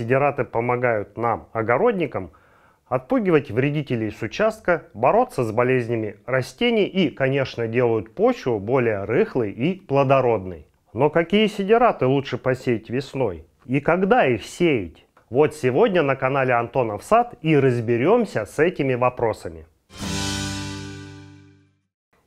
Сидераты помогают нам, огородникам, отпугивать вредителей с участка, бороться с болезнями растений и, конечно, делают почву более рыхлой и плодородной. Но какие сидераты лучше посеять весной? И когда их сеять? Вот сегодня на канале Антона в сад и разберемся с этими вопросами.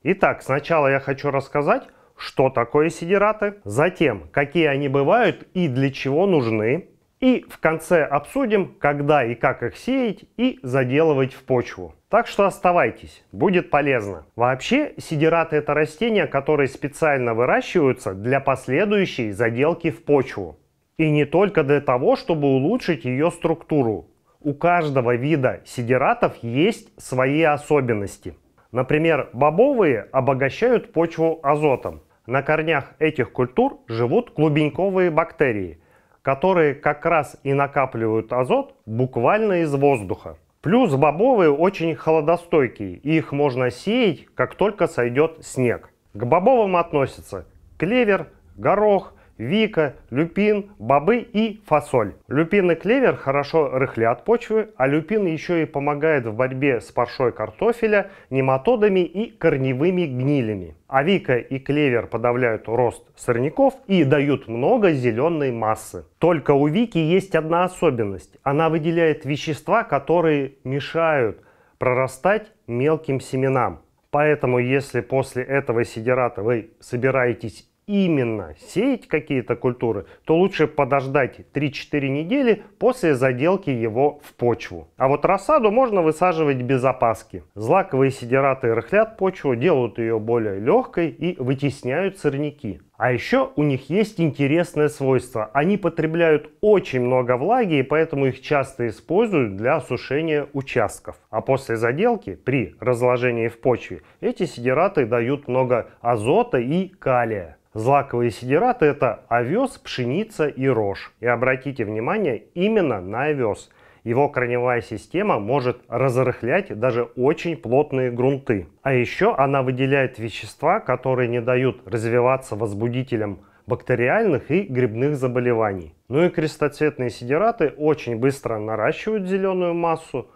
Итак, сначала я хочу рассказать, что такое сидераты, затем какие они бывают и для чего нужны, и в конце обсудим, когда и как их сеять и заделывать в почву. Так что оставайтесь, будет полезно. Вообще, сидираты – это растения, которые специально выращиваются для последующей заделки в почву. И не только для того, чтобы улучшить ее структуру. У каждого вида сидиратов есть свои особенности. Например, бобовые обогащают почву азотом. На корнях этих культур живут клубеньковые бактерии – которые как раз и накапливают азот буквально из воздуха. Плюс бобовые очень холодостойкие, и их можно сеять, как только сойдет снег. К бобовым относятся клевер, горох, вика, люпин, бобы и фасоль. Люпин и клевер хорошо рыхлят почвы, а люпин еще и помогает в борьбе с паршой картофеля, нематодами и корневыми гнилями. А вика и клевер подавляют рост сорняков и дают много зеленой массы. Только у вики есть одна особенность. Она выделяет вещества, которые мешают прорастать мелким семенам. Поэтому, если после этого сидерата вы собираетесь именно сеять какие-то культуры, то лучше подождать 3-4 недели после заделки его в почву. А вот рассаду можно высаживать без опаски. Злаковые сидераты рыхлят почву, делают ее более легкой и вытесняют сорняки. А еще у них есть интересное свойство. Они потребляют очень много влаги, и поэтому их часто используют для осушения участков. А после заделки, при разложении в почве, эти сидераты дают много азота и калия. Злаковые сидераты – это овес, пшеница и рожь. И обратите внимание именно на овес. Его корневая система может разрыхлять даже очень плотные грунты. А еще она выделяет вещества, которые не дают развиваться возбудителям бактериальных и грибных заболеваний. Ну и крестоцветные сидераты очень быстро наращивают зеленую массу,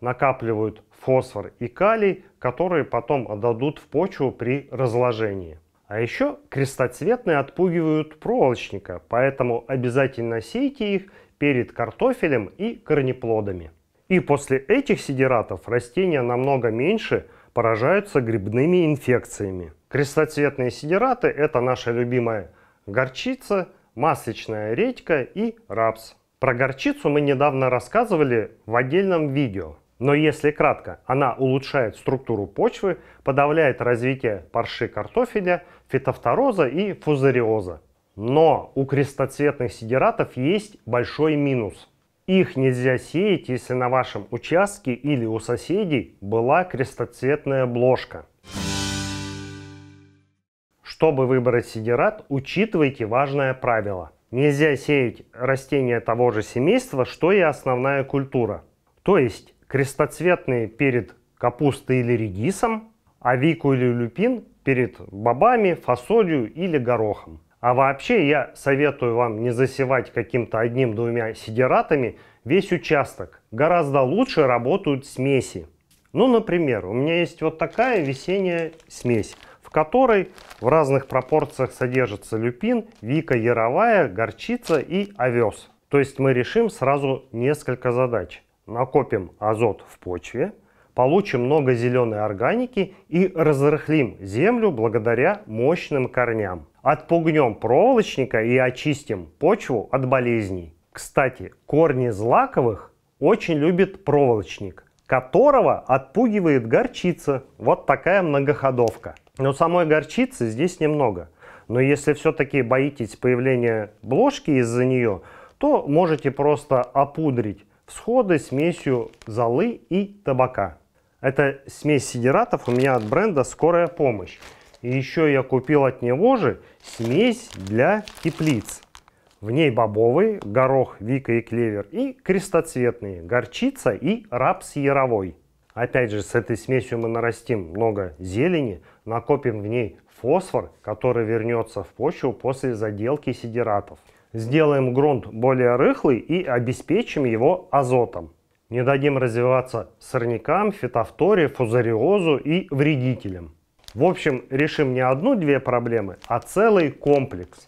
накапливают фосфор и калий, которые потом отдадут в почву при разложении. А еще крестоцветные отпугивают проволочника, поэтому обязательно сейте их перед картофелем и корнеплодами. И после этих сидератов растения намного меньше поражаются грибными инфекциями. Крестоцветные сидераты – это наша любимая горчица, масличная редька и рапс. Про горчицу мы недавно рассказывали в отдельном видео. Но если кратко, она улучшает структуру почвы, подавляет развитие парши картофеля, фитофтороза и фузариоза. Но у крестоцветных сидератов есть большой минус. Их нельзя сеять, если на вашем участке или у соседей была крестоцветная бложка. Чтобы выбрать сидерат, учитывайте важное правило. Нельзя сеять растения того же семейства, что и основная культура. То есть крестоцветные перед капустой или регисом, а вику или люпин перед бобами, фасолью или горохом. А вообще я советую вам не засевать каким-то одним-двумя сидератами весь участок. Гораздо лучше работают смеси. Ну, например, у меня есть вот такая весенняя смесь, в которой в разных пропорциях содержится люпин, вика яровая, горчица и овес. То есть мы решим сразу несколько задач накопим азот в почве, получим много зеленой органики и разрыхлим землю благодаря мощным корням. Отпугнем проволочника и очистим почву от болезней. Кстати, корни злаковых очень любит проволочник, которого отпугивает горчица. Вот такая многоходовка. Но самой горчицы здесь немного. Но если все-таки боитесь появления бложки из-за нее, то можете просто опудрить Всходы смесью золы и табака. Это смесь сидератов у меня от бренда «Скорая помощь». И еще я купил от него же смесь для теплиц. В ней бобовые, горох, вика и клевер и крестоцветные, горчица и рапс яровой. Опять же, с этой смесью мы нарастим много зелени, накопим в ней фосфор, который вернется в почву после заделки сидератов. Сделаем грунт более рыхлый и обеспечим его азотом. Не дадим развиваться сорнякам, фитофторе, фузариозу и вредителям. В общем, решим не одну-две проблемы, а целый комплекс.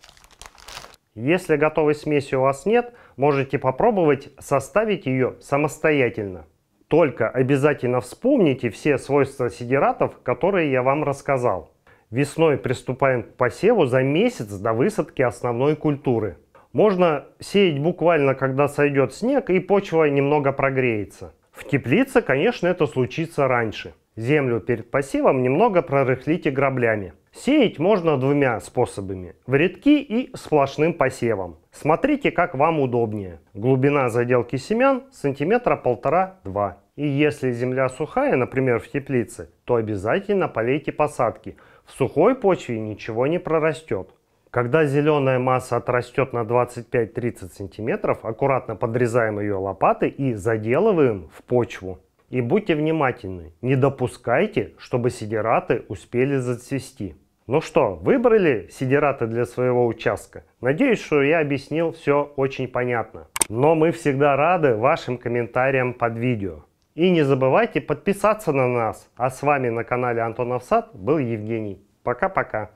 Если готовой смеси у вас нет, можете попробовать составить ее самостоятельно. Только обязательно вспомните все свойства сидератов, которые я вам рассказал. Весной приступаем к посеву за месяц до высадки основной культуры. Можно сеять буквально, когда сойдет снег и почва немного прогреется. В теплице, конечно, это случится раньше. Землю перед посевом немного прорыхлите граблями. Сеять можно двумя способами – в редки и сплошным посевом. Смотрите, как вам удобнее. Глубина заделки семян – сантиметра полтора-два. И если земля сухая, например, в теплице, то обязательно полейте посадки. В сухой почве ничего не прорастет. Когда зеленая масса отрастет на 25-30 см, аккуратно подрезаем ее лопаты и заделываем в почву. И будьте внимательны, не допускайте, чтобы сидераты успели зацвести. Ну что, выбрали сидераты для своего участка? Надеюсь, что я объяснил все очень понятно. Но мы всегда рады вашим комментариям под видео. И не забывайте подписаться на нас. А с вами на канале Антонов Сад был Евгений. Пока-пока.